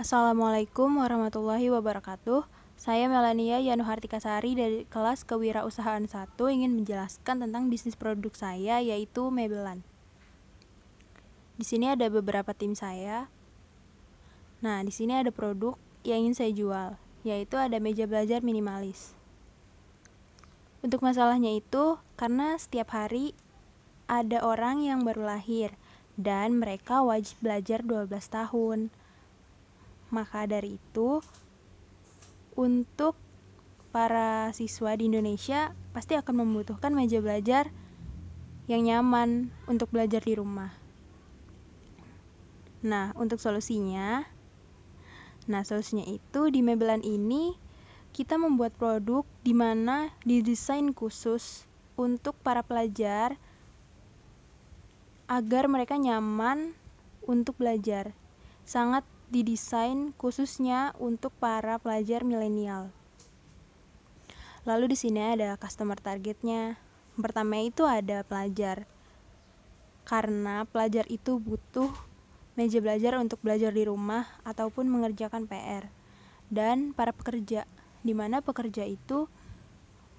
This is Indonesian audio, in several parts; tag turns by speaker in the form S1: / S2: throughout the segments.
S1: Assalamualaikum warahmatullahi wabarakatuh. Saya Melania Hartikasari dari kelas Kewirausahaan 1 ingin menjelaskan tentang bisnis produk saya yaitu mebelan. Di sini ada beberapa tim saya. Nah, di sini ada produk yang ingin saya jual, yaitu ada meja belajar minimalis. Untuk masalahnya itu karena setiap hari ada orang yang baru lahir dan mereka wajib belajar 12 tahun. Maka dari itu, untuk para siswa di Indonesia pasti akan membutuhkan meja belajar yang nyaman untuk belajar di rumah. Nah, untuk solusinya, nah solusinya itu di Mebelan ini kita membuat produk di mana didesain khusus untuk para pelajar agar mereka nyaman untuk belajar. Sangat didesain khususnya untuk para pelajar milenial. Lalu di sini ada customer targetnya. Pertama itu ada pelajar. Karena pelajar itu butuh meja belajar untuk belajar di rumah ataupun mengerjakan PR. Dan para pekerja, di mana pekerja itu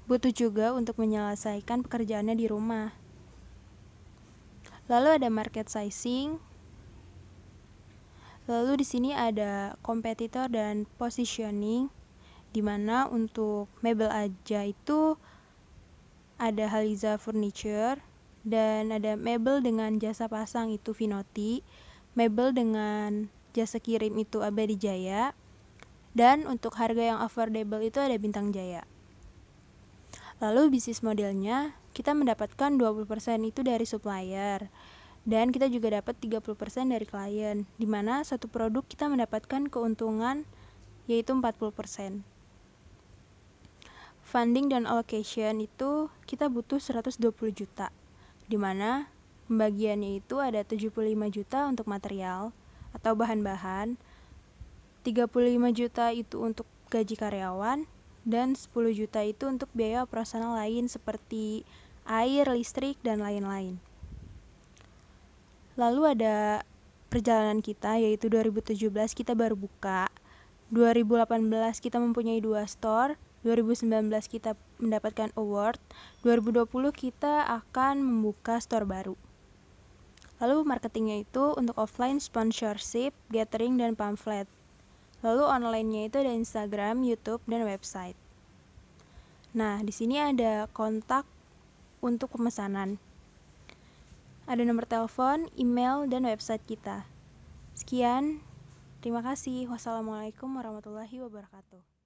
S1: butuh juga untuk menyelesaikan pekerjaannya di rumah. Lalu ada market sizing, Lalu di sini ada kompetitor dan positioning dimana untuk mebel aja itu ada Haliza Furniture dan ada mebel dengan jasa pasang itu Vinoti, mebel dengan jasa kirim itu Abadi Jaya, dan untuk harga yang affordable itu ada Bintang Jaya. Lalu bisnis modelnya, kita mendapatkan 20% itu dari supplier, dan kita juga dapat 30% dari klien, di mana satu produk kita mendapatkan keuntungan yaitu 40%. Funding dan allocation itu kita butuh 120 juta, di mana pembagiannya itu ada 75 juta untuk material atau bahan-bahan, 35 juta itu untuk gaji karyawan, dan 10 juta itu untuk biaya operasional lain seperti air, listrik, dan lain-lain lalu ada perjalanan kita yaitu 2017 kita baru buka 2018 kita mempunyai dua store 2019 kita mendapatkan award 2020 kita akan membuka store baru lalu marketingnya itu untuk offline sponsorship gathering dan pamflet lalu online-nya itu ada Instagram YouTube dan website nah di sini ada kontak untuk pemesanan ada nomor telepon, email, dan website kita. Sekian, terima kasih. Wassalamualaikum warahmatullahi wabarakatuh.